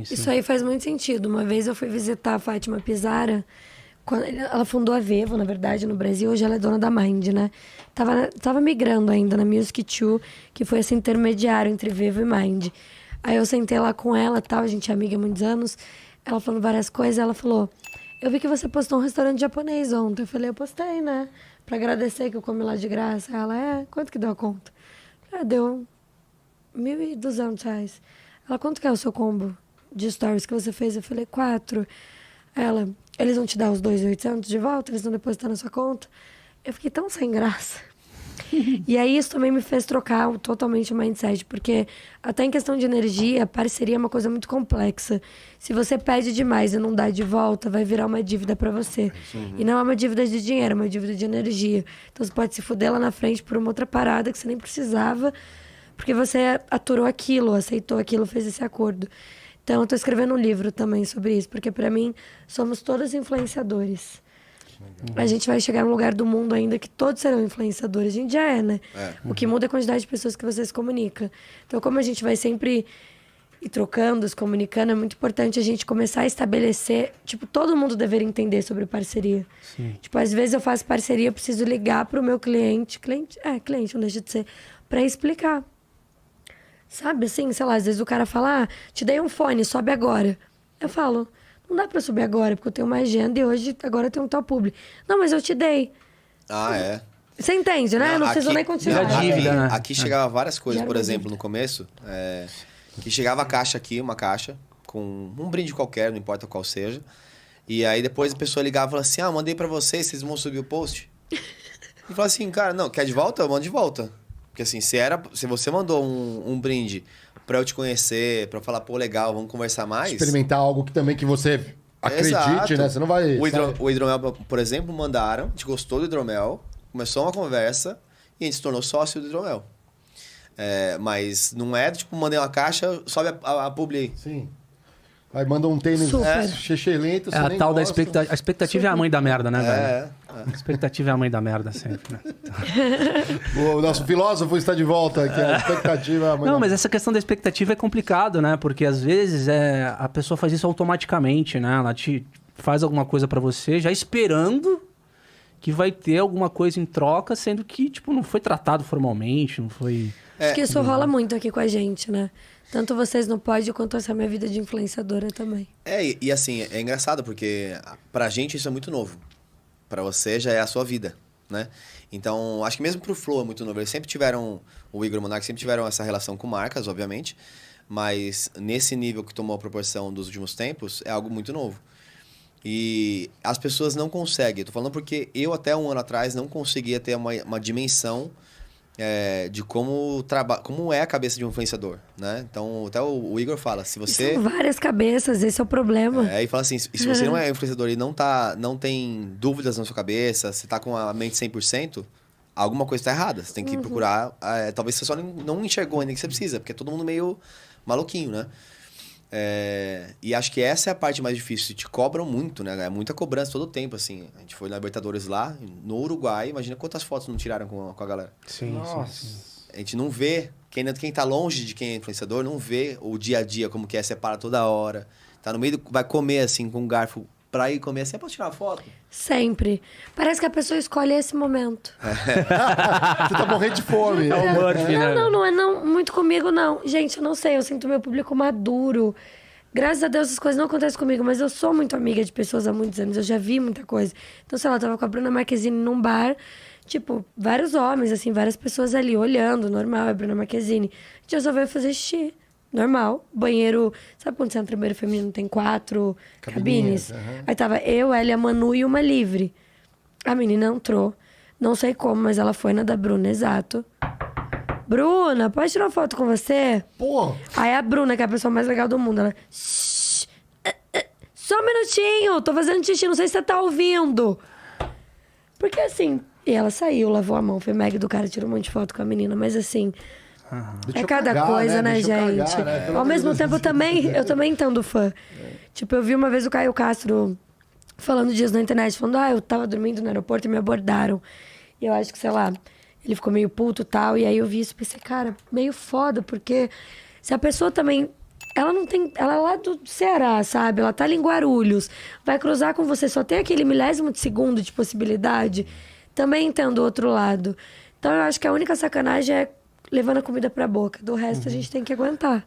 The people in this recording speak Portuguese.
Isso. Isso aí faz muito sentido. Uma vez eu fui visitar a Fátima Pizara, ela fundou a Vevo, na verdade, no Brasil, hoje ela é dona da Mind, né? Tava, tava migrando ainda na Music 2, que foi esse intermediário entre Vevo e Mind. Aí eu sentei lá com ela tal, a gente é amiga há muitos anos, ela falando várias coisas, ela falou: Eu vi que você postou um restaurante japonês ontem. Eu falei: Eu postei, né? Pra agradecer que eu comi lá de graça. Ela: É, quanto que deu a conta? Ah, deu 1.200 reais. Ela: Quanto que é o seu combo? de stories que você fez? Eu falei, quatro. Ela, eles vão te dar os dois oitocentos de volta? Eles vão depositar na sua conta? Eu fiquei tão sem graça. e aí isso também me fez trocar totalmente o mindset, porque até em questão de energia, parceria é uma coisa muito complexa. Se você pede demais e não dá de volta, vai virar uma dívida para você. É e não é uma dívida de dinheiro, é uma dívida de energia. Então você pode se fuder lá na frente por uma outra parada que você nem precisava, porque você aturou aquilo, aceitou aquilo, fez esse acordo. Então, eu estou escrevendo um livro também sobre isso, porque para mim somos todos influenciadores. A gente vai chegar num lugar do mundo ainda que todos serão influenciadores. A gente já é, né? É. O que muda é a quantidade de pessoas que vocês comunicam. comunica. Então, como a gente vai sempre e trocando, se comunicando, é muito importante a gente começar a estabelecer. Tipo, todo mundo deveria entender sobre parceria. Sim. Tipo, às vezes eu faço parceria, eu preciso ligar para o meu cliente, cliente, é, cliente, não deixa de ser, para explicar. Sabe assim, sei lá, às vezes o cara fala, ah, te dei um fone, sobe agora. Eu falo, não dá pra subir agora, porque eu tenho uma agenda e hoje, agora eu tenho um tal público. Não, mas eu te dei. Ah, é. Você entende, né? Não, não precisa nem continuar. Não, aqui, né? aqui é. chegava várias coisas, por exemplo, no começo, é, que chegava a caixa aqui, uma caixa, com um brinde qualquer, não importa qual seja. E aí depois a pessoa ligava e falava assim: ah, mandei para vocês, vocês vão subir o post? E falava assim, cara, não, quer de volta? Manda de volta. Porque assim, se, era, se você mandou um, um brinde pra eu te conhecer, pra eu falar, pô, legal, vamos conversar mais. Experimentar algo que também que você acredite, né? Exato. né? Você não vai. O, hidro, o, hidromel, por exemplo, mandaram, a gente gostou do hidromel, começou uma conversa e a gente se tornou sócio do hidromel. É, mas não é tipo, mandei uma caixa, sobe a, a, a publi. Sim. Aí manda um tênis é. lento, É a tal gosta. da expectativa. A expectativa Super. é a mãe da merda, né, é. velho? É. A expectativa é a mãe da merda sempre, né? O nosso filósofo está de volta aqui. A expectativa é a mãe Não, da... mas essa questão da expectativa é complicado, né? Porque às vezes é... a pessoa faz isso automaticamente, né? Ela te faz alguma coisa para você já esperando que vai ter alguma coisa em troca, sendo que, tipo, não foi tratado formalmente, não foi... É. Acho que isso rola muito aqui com a gente, né? Tanto vocês no pode quanto essa minha vida de influenciadora também. É, e, e assim, é engraçado porque pra gente isso é muito novo para você já é a sua vida, né? Então, acho que mesmo pro Flow é muito novo. Eles sempre tiveram, o Igor Monark sempre tiveram essa relação com marcas, obviamente, mas nesse nível que tomou a proporção dos últimos tempos, é algo muito novo. E as pessoas não conseguem. Estou falando porque eu, até um ano atrás, não conseguia ter uma, uma dimensão é, de como, traba como é a cabeça de um influenciador, né? Então, até o, o Igor fala, se você... São várias cabeças, esse é o problema. É, e fala assim, se, se você não é influenciador e não, tá, não tem dúvidas na sua cabeça, você tá com a mente 100%, alguma coisa tá errada. Você tem que uhum. procurar... É, talvez você só não, não enxergou ainda que você precisa, porque é todo mundo meio maluquinho, né? É, e acho que essa é a parte mais difícil. Te cobram muito, né? É muita cobrança todo o tempo, assim. A gente foi na Libertadores lá, no Uruguai. Imagina quantas fotos não tiraram com, com a galera. Sim, Nossa. Sim. A gente não vê. Quem, quem tá longe de quem é influenciador não vê o dia a dia, como que é, separa toda hora. Tá no meio do, Vai comer, assim, com um garfo pra ir comer assim, é pra tirar foto? Sempre. Parece que a pessoa escolhe esse momento. Você tá morrendo de fome. É o Murphy, né? Não, não, é não não, muito comigo, não. Gente, eu não sei, eu sinto meu público maduro. Graças a Deus essas coisas não acontecem comigo, mas eu sou muito amiga de pessoas há muitos anos, eu já vi muita coisa. Então, sei lá, eu tava com a Bruna Marquezine num bar, tipo, vários homens, assim, várias pessoas ali olhando, normal, é Bruna Marquezine. A gente resolveu fazer xixi, normal. Banheiro, sabe quando você entra no banheiro feminino, tem quatro Cabininhas, cabines? Uhum. Aí tava eu, ela, a Manu e uma livre. A menina entrou, não sei como, mas ela foi na da Bruna, exato. Bruna, pode tirar uma foto com você? Pô! Aí é a Bruna, que é a pessoa mais legal do mundo, ela. Né? shhh, eh, eh. só um minutinho, tô fazendo xixi, não sei se você tá ouvindo. Porque assim, e ela saiu, lavou a mão, foi mega do cara, tirou um monte de foto com a menina, mas assim. Uhum. É cada cagar, coisa, né, né gente? Cagar, né? Ao mesmo tempo, eu também, eu também entendo fã. É. Tipo, eu vi uma vez o Caio Castro falando dias na internet, falando, ah, eu tava dormindo no aeroporto e me abordaram. E eu acho que, sei lá, ele ficou meio puto e tal. E aí eu vi isso e pensei, cara, meio foda, porque se a pessoa também. Ela não tem. Ela é lá do Ceará, sabe? Ela tá ali em Guarulhos. Vai cruzar com você, só tem aquele milésimo de segundo de possibilidade. Também entendo o outro lado. Então eu acho que a única sacanagem é levando a comida pra boca. Do resto, uhum. a gente tem que aguentar.